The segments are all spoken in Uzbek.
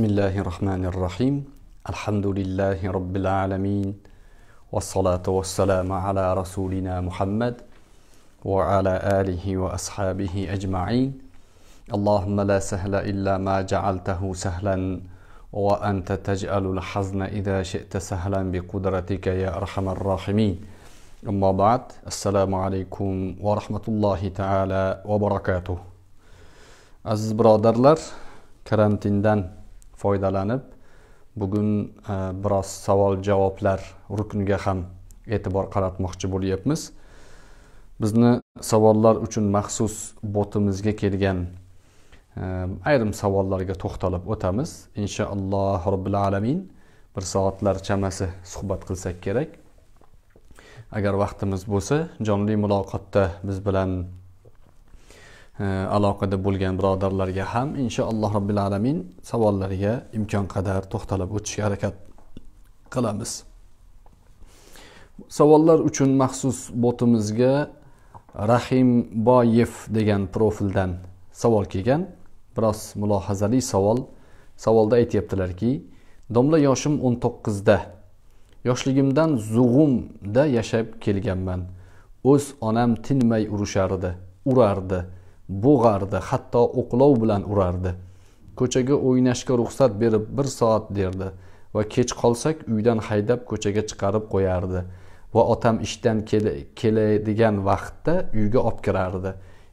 بسم الله الرحمن الرحيم الحمد لله رب العالمين والصلاة والسلام على رسولنا محمد وعلى آله وأصحابه أجمعين اللهم لا سهل إلا ما جعلته سهلا وأنت تجعل الحزن إذا شئت سهلا بقدرتك يا أرحم الراحمين أما بعد السلام عليكم ورحمة الله تعالى وبركاته أزبرادرلر برادرلر karantindan foydalanib bugun e, biroz savol javoblar rukniga ham e'tibor qaratmoqchi bo'lyapmiz bizni savollar uchun maxsus botimizga kelgan e, ayrim savollarga to'xtalib o'tamiz inshaalloh robbil alamin bir soatlar chamasi suhbat qilsak kerak agar vaqtimiz bo'lsa jonli muloqotda biz bilan aloqada bo'lgan birodarlarga ham inshaalloh robbil alamin savollariga imkon qadar to'xtalib o'tishga harakat qilamiz savollar uchun maxsus botimizga rahimboyev degan profildan savol kelgan biroz mulohazali savol savolda aytyaptilarki domla yoshim o'n to'qqizda yoshligimdan zug'umda yashab kelganman o'z onam tinmay urushardi urardi bo'g'ardi hatto o'qlov bilan urardi ko'chaga o'ynashga ruxsat berib bir soat derdi va kech qolsak uydan haydab ko'chaga chiqarib qo'yardi va otam ishdan keladigan vaqtda uyga olib kirardi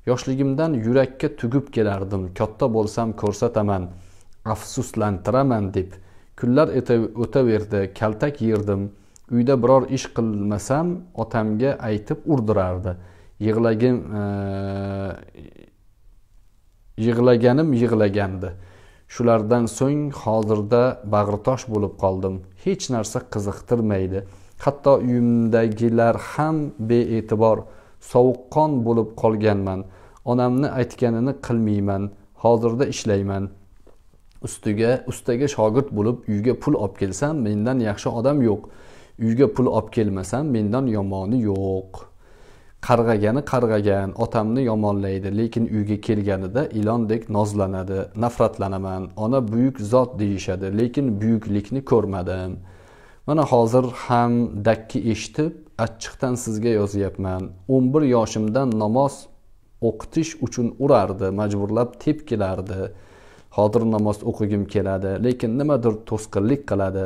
yoshligimdan yurakka tugib kelardim katta bo'lsam ko'rsataman afsuslantiraman deb kunlar o'taverdi kaltak yerdim uyda biror ish qilmasam otamga aytib urdirardi yig'lagim yig'laganim yig'lagandi shulardan so'ng hozirda bag'ritosh bo'lib qoldim hech narsa qiziqtirmaydi hatto uyimdagilar ham bee'tibor sovuqqon bo'lib qolganman onamni aytganini qilmayman hozirda ishlayman ustiga ustaga shogird bo'lib uyga pul olib kelsam mendan yaxshi odam yo'q uyga pul olib kelmasam mendan yomoni yo'q qarg'agani qarg'agan otamni yomonlaydi lekin uyga kelganida ilondek nozlanadi nafratlanaman ona buyuk zot deyishadi lekin buyuklikni ko'rmadim mana hozir ham dakki eshitib achchiqdan sizga yozyapman o'n bir yoshimdan namoz o'qitish uchun urardi majburlab tepkilardi hozir namoz o'qigim keladi lekin nimadir to'sqinlik qiladi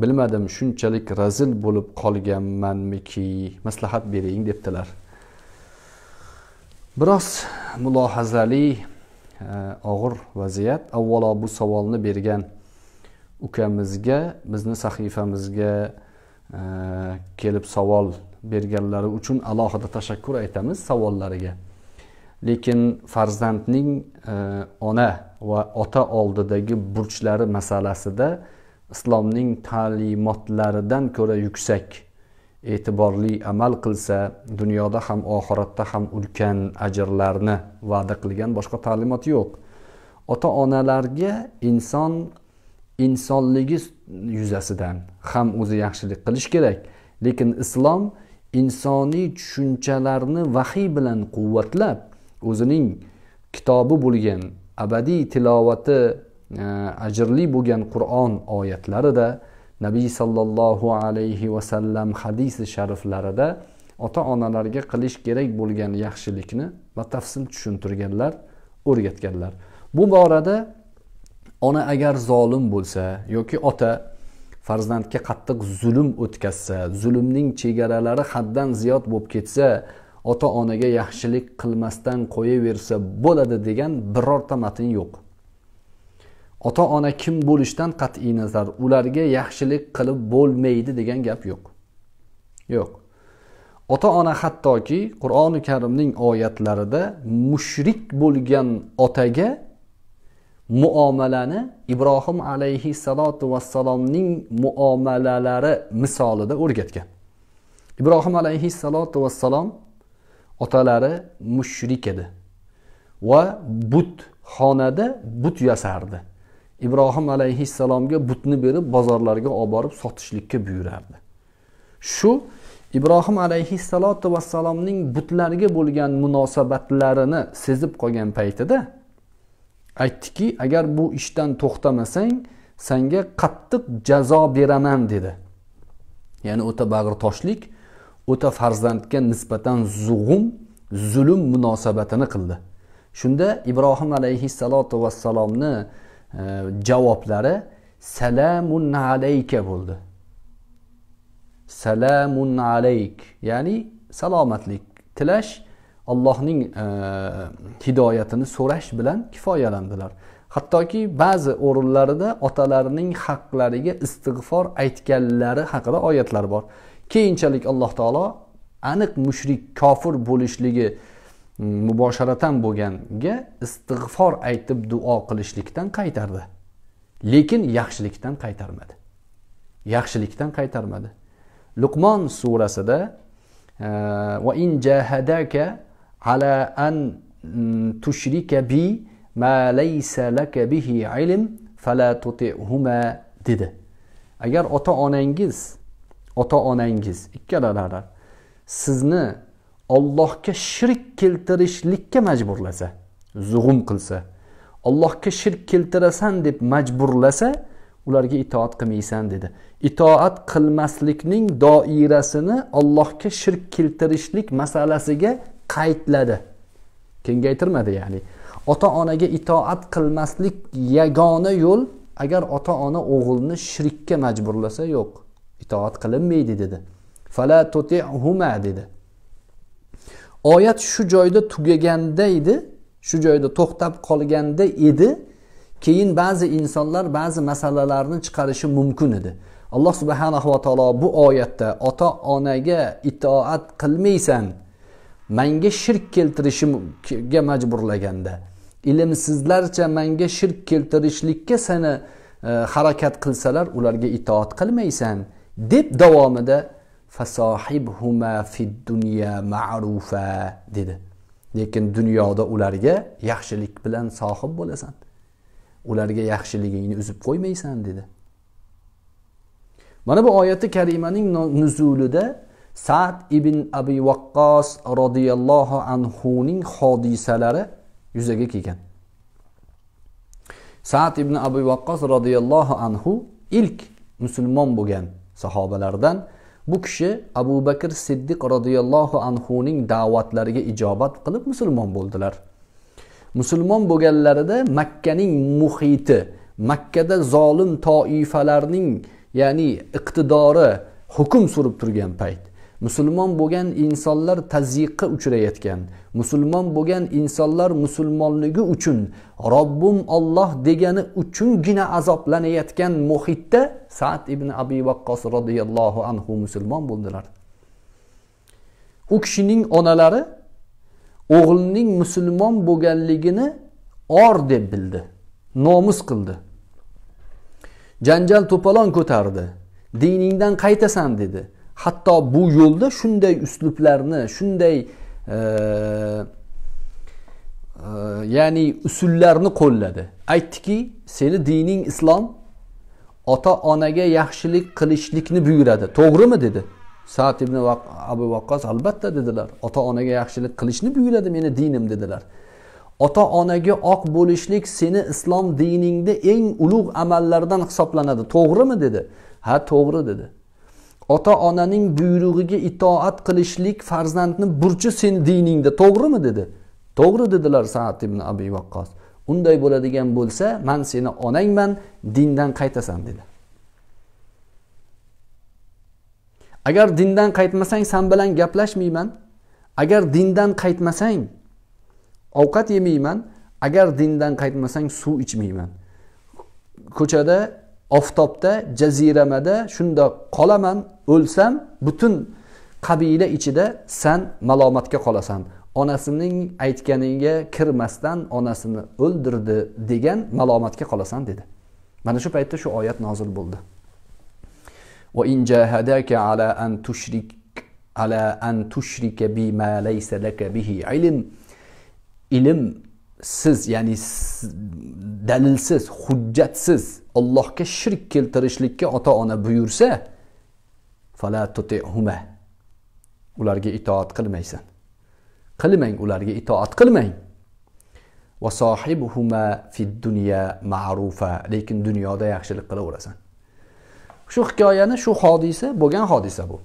bilmadim shunchalik razil bo'lib qolganmanmiki maslahat bering debdilar biroz mulohazali e, og'ir vaziyat avvalo bu savolni bergan ukamizga bizni sahifamizga e, kelib savol berganlari uchun alohida tashakkur aytamiz savollariga lekin farzandning e, ona va ota oldidagi burchlari masalasida islomning ta'limotlaridan ko'ra yuksak e'tiborli amal qilsa dunyoda ham oxiratda ham ulkan ajrlarni va'da qilgan boshqa ta'limot yo'q ota onalarga inson insonligi yuzasidan ham o'zi yaxshilik qilish kerak lekin islom insoniy tushunchalarni vahiy bilan quvvatlab o'zining kitobi bo'lgan abadiy tilovati e, ajrli bo'lgan qur'on oyatlarida nabiy sollallohu alayhi vasallam hadisi shariflarida ota onalarga qilish kerak bo'lgan yaxshilikni batafsil tushuntirganlar o'rgatganlar bu borada ona agar zolim bo'lsa yoki ota farzandga qattiq zulm o'tkazsa zulmning chegaralari haddan ziyod bo'lib ketsa ota onaga yaxshilik qilmasdan qo'yaversa bo'ladi degan birorta matn yo'q ota ona kim bo'lishdan qat'iy nazar ularga yaxshilik qilib bo'lmaydi degan gap yo'q yo'q ota ona hattoki qur'oni karimning oyatlarida mushrik bo'lgan otaga muomalani ibrohim alayhissalotu vassalomning muomalalari misolida o'rgatgan ibrohim alayhissalotu vassalom otalari mushrik edi va butxonada but yasardi ibrohim alayhissalomga butni berib bozorlarga olib borib sotishlikka buyurardi shu ibrohim alayhissalotu vassalomning butlarga bo'lgan munosabatlarini sezib qolgan paytida aytdiki agar bu ishdan to'xtamasang sanga qattiq jazo beraman dedi ya'ni o'ta bag'ritoshlik o'ta farzandga nisbatan zug'um zulm munosabatini qildi shunda ibrohim alayhissalotu vassalomni javoblari salamun alayka bo'ldi salamun alayk ya'ni salomatlik tilash allohning e, hidoyatini so'rash bilan kifoyalandilar hattoki ba'zi o'rinlarida otalarining haqlariga istig'for aytganlari haqida oyatlar bor keyinchalik alloh taolo aniq mushrik kofir bo'lishligi Mm, muboshoratan bo'lganga istig'for aytib duo qilishlikdan qaytardi lekin yaxshilikdan qaytarmadi yaxshilikdan qaytarmadi luqmon surasida va e, in jahadaka ala an mm, tushrika bi ma laysa laka bihi ilm fala tutihuma dedi agar ota onangiz ota onangiz ikkalalari sizni ollohga shirk keltirishlikka majburlasa zug'um qilsa ollohga shirk keltirasan deb majburlasa ularga itoat qilmaysan dedi itoat qilmaslikning doirasini ollohga shirk keltirishlik masalasiga qaytladi kengaytirmadi ya'ni ota onaga itoat qilmaslik yagona yo'l agar ota ona o'g'ilni shirkka majburlasa yo'q itoat qilinmaydi dedi fala dedi oyat shu joyda tugaganda edi shu joyda to'xtab qolganda edi keyin ba'zi insonlar ba'zi masalalarni chiqarishi mumkin edi alloh subhanahu va taolo bu oyatda ota onaga itoat qilmaysan manga shirk keltirishimga majburlaganda ilmsizlarcha manga shirk keltirishlikka seni e, harakat qilsalar ularga itoat qilmaysan deb davomida fasohibhuma fid dunya ma'rufa dedi lekin dunyoda ularga yaxshilik bilan sohib bo'lasan ularga yaxshiligingni uzib qo'ymaysan dedi mana bu oyati karimaning nuzulida sad ibn abi vaqqos roziyallohu anhuning hodisalari yuzaga kelgan sad ibn abi vaqqos roziyallohu anhu ilk musulmon bo'lgan sahobalardan bu kishi abu bakr siddiq roziyallohu anhuning da'vatlariga ijobat qilib musulmon bo'ldilar musulmon bo'lganlarida makkaning muhiti makkada zolim toifalarning ya'ni iqtidori hukm surib turgan payt musulmon bo'lgan insonlar tazyiqqa uchrayotgan musulmon bo'lgan insonlar musulmonligi uchun robbim olloh degani uchungina azoblanayotgan muhitda saad ibn abi vaqqos roziyallohu anhu musulmon bo'ldilar u kishining onalari o'g'lining musulmon bo'lganligini or deb bildi nomus qildi janjal to'polon ko'tardi diningdan qaytasan dedi hatto bu yo'lda shunday uslublarni shunday e, e, ya'ni usullarni qo'lladi aytdiki seni dining islom ota onaga yaxshilik qilishlikni buyuradi to'g'rimi dedi saat ibn abu vaqqos albatta dedilar ota onaga yaxshilik qilishni buyuradi meni dinim dedilar ota onaga oq bo'lishlik seni islom diningda eng ulug' amallardan hisoblanadi to'g'rimi dedi ha to'g'ri dedi ota onaning buyrug'iga itoat qilishlik farzandni burchi seni diningda to'g'rimi dedi to'g'ri dedilar saat ibn abi vaqqos unday bo'ladigan bo'lsa man seni onangman dindan qaytasan dedi agar dindan qaytmasang san bilan gaplashmayman agar dindan qaytmasang ovqat yemayman agar dindan qaytmasang suv ichmayman ko'chada oftobda jaziramada shunda qolaman o'lsam butun qabila ichida san malomatga qolasan onasining aytganiga kirmasdan onasini o'ldirdi degan malomatga qolasan dedi mana shu paytda shu oyat nozil bo'ldi ilm siz ya'ni dalilsiz hujjatsiz allohga shirk keltirishlikka ota ona buyursa fala ularga itoat qilmaysan qilmang ularga itoat qilmang va sohibuhuma fid dunya ma'rufa lekin dunyoda yaxshilik qilaverasan shu hikoyani shu hodisa bo'lgan hodisa bu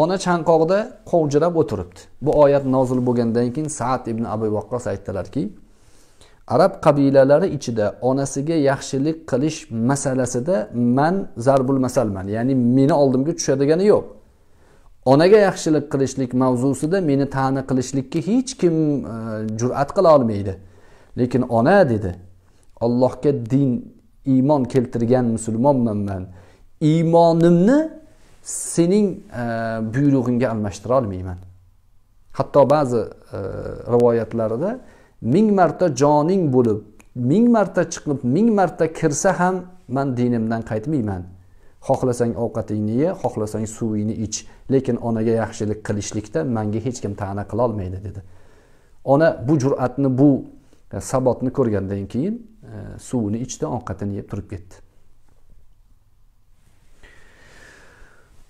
ona chanqoqda qovjirab o'tiribdi bu oyat nozil bo'lgandan keyin saat ibn abu vaqqos aytdilarki arab qabilalari ichida onasiga yaxshilik qilish masalasida man zarbul masalman ya'ni meni oldimga tushadigani yo'q onaga yaxshilik qilishlik mavzusida meni tani qilishlikka hech kim e, jur'at qila olmaydi lekin ona dedi ollohga din iymon keltirgan musulmonman man iymonimni sening e, buyrug'ingga almashtira olmayman hatto ba'zi e, rivoyatlarda ming marta joning bo'lib ming marta chiqib ming marta kirsa ham man dinimdan qaytmayman xohlasang ovqatingni ye xohlasang suvingni ich lekin onaga yaxshilik qilishlikda manga hech kim ta'na qilolmaydi dedi ona bu jur'atni bu sabotni ko'rgandan keyin e, suvini ichdi ovqatini yeb turib ketdi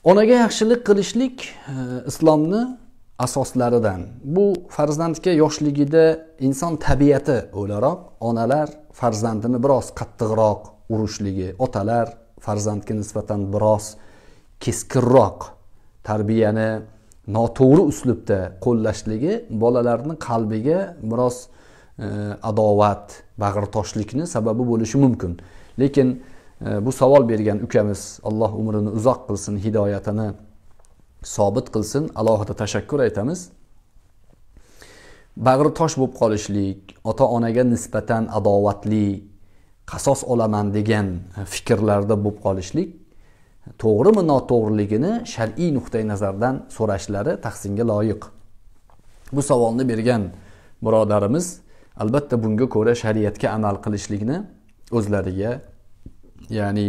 onaga yaxshilik qilishlik e, islomni asoslaridan bu farzandga yoshligida inson tabiati o'laroq onalar farzandini biroz qattiqroq urishligi otalar farzandga nisbatan biroz keskinroq tarbiyani noto'g'ri uslubda qo'llashligi bolalarni qalbiga biroz e, adovat bag'ritoshlikni sababi bo'lishi mumkin lekin bu savol bergan ukamiz alloh umrini uzoq qilsin hidoyatini sobit qilsin alohida tashakkur aytamiz bag'ri tosh bo'lib qolishlik ota onaga nisbatan adovatli qasos olaman degan fikrlarda bo'lib qolishlik to'g'rimi noto'g'riligini shar'iy nuqtai nazardan so'rashlari tahsinga loyiq bu savolni bergan birodarimiz albatta bunga ko'ra shariatga amal qilishlikni o'zlariga ya'ni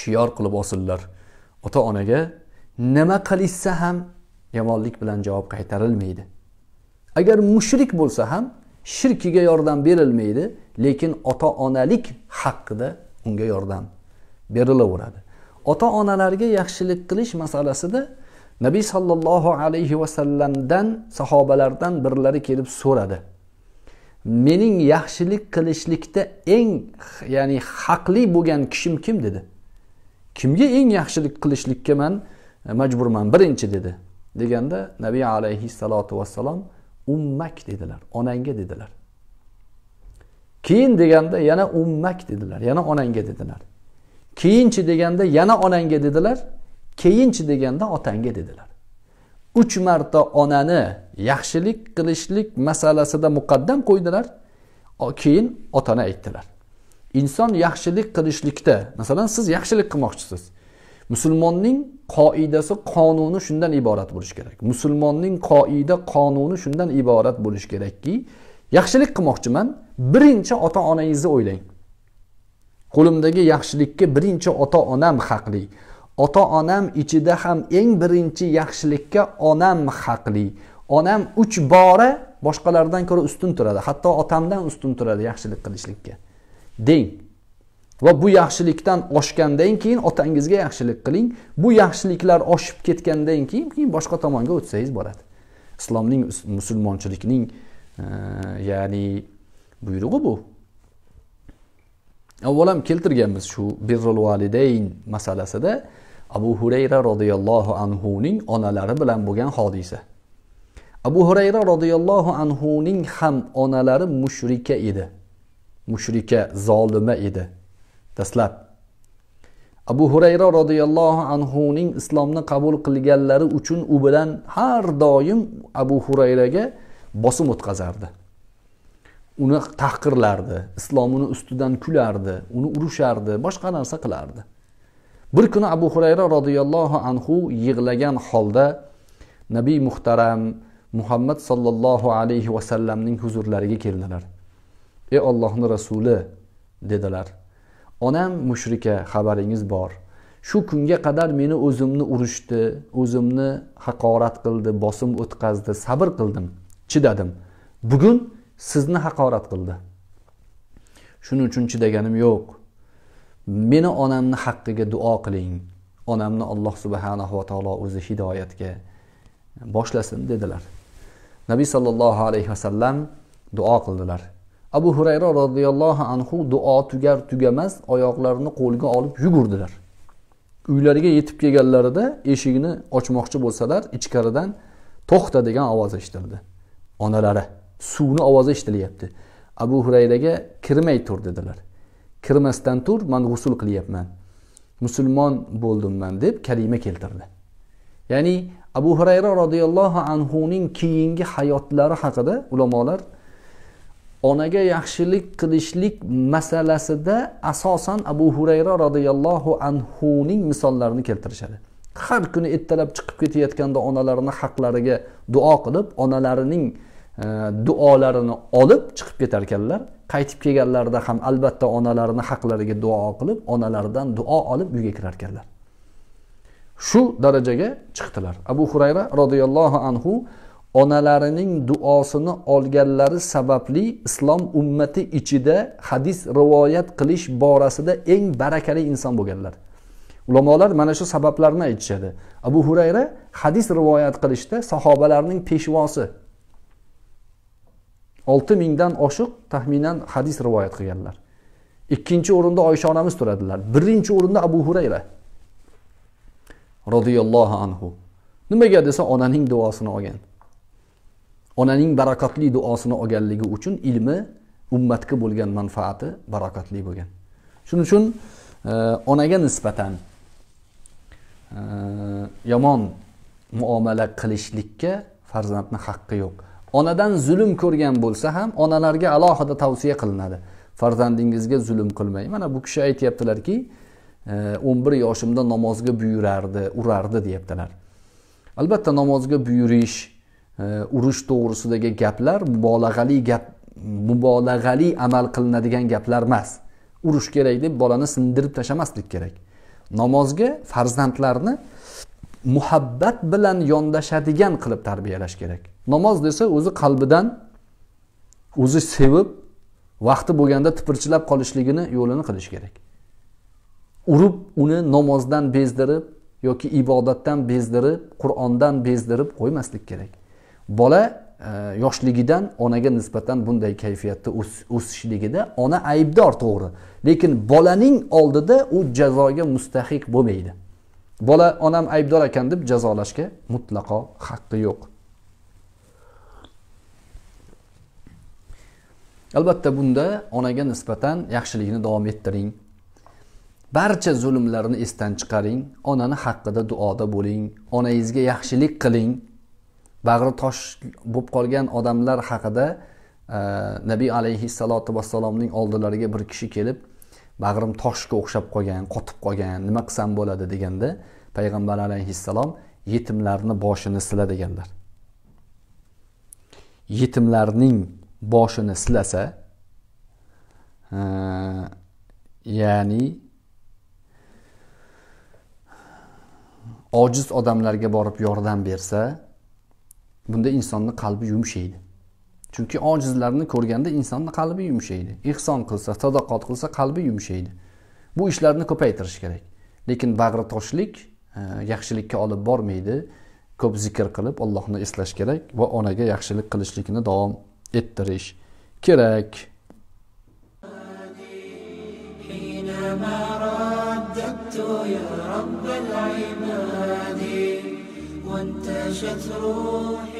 shior qilib olsinlar ota onaga nima qilishsa ham yomonlik bilan javob qaytarilmaydi agar mushrik bo'lsa ham shirkiga yordam berilmaydi lekin ota onalik haqida unga yordam berilaveradi ota onalarga yaxshilik qilish masalasida nabiy sollallohu alayhi vasallamdan sahobalardan birlari kelib so'radi mening yaxshilik qilishlikda eng ya'ni haqli bo'lgan kishim kim dedi kimga eng yaxshilik qilishlikka man e, majburman birinchi dedi deganda nabiy alayhissalotu vassalom ummak dedilar onangga dedilar keyin deganda yana ummak dedilar yana onangga dedilar keyinchi deganda yana onangga dedilar keyinchi deganda otangga dedilar uch marta onani yaxshilik qilishlik masalasida muqaddam qo'ydilar keyin otani aytdilar inson yaxshilik qilishlikda masalan siz yaxshilik qilmoqchisiz musulmonning qoidasi qonuni shundan iborat bo'lishi kerak musulmonning qoida qonuni shundan iborat bo'lishi kerakki yaxshilik qilmoqchiman birinchi ota onangizni o'ylang qo'limdagi yaxshilikka birinchi ota onam haqli ota onam ichida ham eng birinchi yaxshilikka onam haqli onam uch bora boshqalardan ko'ra ustun turadi hatto otamdan ustun turadi yaxshilik qilishlikka deng va bu yaxshilikdan oshgandan keyin otangizga yaxshilik qiling bu yaxshiliklar oshib ketgandan keyin keyin boshqa tomonga o'tsangiz bo'ladi islomning musulmonchilikning e, ya'ni buyrug'i bu avvalam keltirganmiz shu birrul validayn masalasida abu hurayra roziyallohu anhuning onalari bilan bo'lgan hodisa abu hurayra roziyallohu anhuning ham onalari mushrika edi mushrika zolima edi dastlab abu hurayra roziyallohu anhuning islomni qabul qilganlari uchun u bilan har doim abu hurayraga bosim o'tkazardi uni tahqirlardi islomini ustidan kulardi uni urishardi boshqa narsa qilardi bir kuni abu hurayra roziyallohu anhu yig'lagan holda nabiy muhtaram muhammad sollallohu alayhi vasallamning huzurlariga keldilar ey ollohni rasuli dedilar onam mushrika xabaringiz bor shu kunga qadar meni o'zimni urishdi o'zimni haqorat qildi bosim o'tkazdi sabr qildim chidadim bugun sizni haqorat qildi shuning uchun chidaganim yo'q meni onamni haqqiga duo qiling onamni alloh subhanahu va taolo o'zi hidoyatga boshlasin dedilar nabiy sollallohu alayhi vasallam duo qildilar abu hurayra roziyallohu anhu duo tugar tugamas oyoqlarini qo'lga olib yugurdilar uylariga yetib kelganlarida eshikni ochmoqchi bo'lsalar ichkaridan to'xta degan ovoz eshitildi onalari suvni ovozi eshitilyapti abu hurayraga kirmay tur dedilar kirmasdan tur man g'usul qilyapman musulmon bo'ldim man deb kalima keltirdi ya'ni abu hurayra roziyallohu anhuning keyingi hayotlari haqida ulamolar onaga yaxshilik qilishlik masalasida asosan abu hurayra roziyallohu anhuning misollarini keltirishadi har kuni ertalab chiqib ketayotganda onalarini haqlariga duo qilib onalarining e, duolarini olib chiqib ketar ekanlar qaytib kelganlarida ham albatta onalarini haqlariga duo qilib onalaridan duo olib uyga kirar ekanlar shu darajaga chiqdilar abu hurayra roziyallohu anhu onalarining duosini olganlari sababli islom ummati ichida hadis rivoyat qilish borasida eng barakali inson bo'lganlar ulamolar mana shu sabablarni aytishadi abu hurayra hadis rivoyat qilishda sahobalarning peshvosi olti mingdan oshiq taxminan hadis rivoyat qilganlar ikkinchi o'rinda oysha onamiz turadilar birinchi o'rinda abu hurayra roziyallohu anhu nimaga desa onaning duosini olgan onaning barakatli duosini olganligi uchun ilmi ummatga bo'lgan manfaati barakotli bo'lgan shuning uchun e, onaga nisbatan e, yomon muomala qilishlikka farzandni haqqi yo'q onadan zulm ko'rgan bo'lsa ham onalarga alohida tavsiya qilinadi farzandingizga zulm qilmang mana bu kishi aytyaptilarki o'n bir yoshimda namozga buyurardi urardi deyaptilar albatta namozga buyurish e, urush to'g'risidagi gaplar mubolag'ali gap mubolag'ali amal qilinadigan gaplar emas urush kerak deb bolani sindirib tashlamaslik kerak namozga farzandlarni muhabbat bilan yondashadigan qilib tarbiyalash kerak namoz desa o'zi qalbidan o'zi sevib vaqti bo'lganda tipirchilab qolishligini yo'lini qilish kerak urib uni namozdan bezdirib yoki ibodatdan bezdirib qur'ondan bezdirib qo'ymaslik kerak bola e, yoshligidan onaga nisbatan bunday kayfiyatda o'sishligida ona aybdor to'g'ri lekin bolaning oldida u jazoga mustahiq bo'lmaydi bola onam aybdor ekan deb jazolashga mutlaqo haqqi yo'q albatta bunda onaga nisbatan yaxshilikni davom ettiring barcha zulmlarni esdan chiqaring onani haqqida duoda bo'ling onangizga yaxshilik qiling bag'ri tosh bo'lib qolgan odamlar haqida e, nabiy alayhissalotu vassalomning oldilariga bir kishi kelib bag'rim toshga o'xshab qolgan qotib qolgan nima qilsam bo'ladi deganda payg'ambar alayhissalom yetimlarni boshini sila deganlar yetimlarning boshini silasa e, ya'ni ojiz odamlarga borib yordam bersa bunda insonni qalbi yumshaydi chunki ojizlarni ko'rganda insonni qalbi yumshaydi ehson qilsa sadoqat qilsa qalbi yumshaydi bu ishlarni ko'paytirish kerak lekin e, yaxshilikka olib bormaydi ko'p zikr qilib ollohni eslash kerak va onaga yaxshilik qilishlikni davom ettirish kerak يا رب وانتشت روحي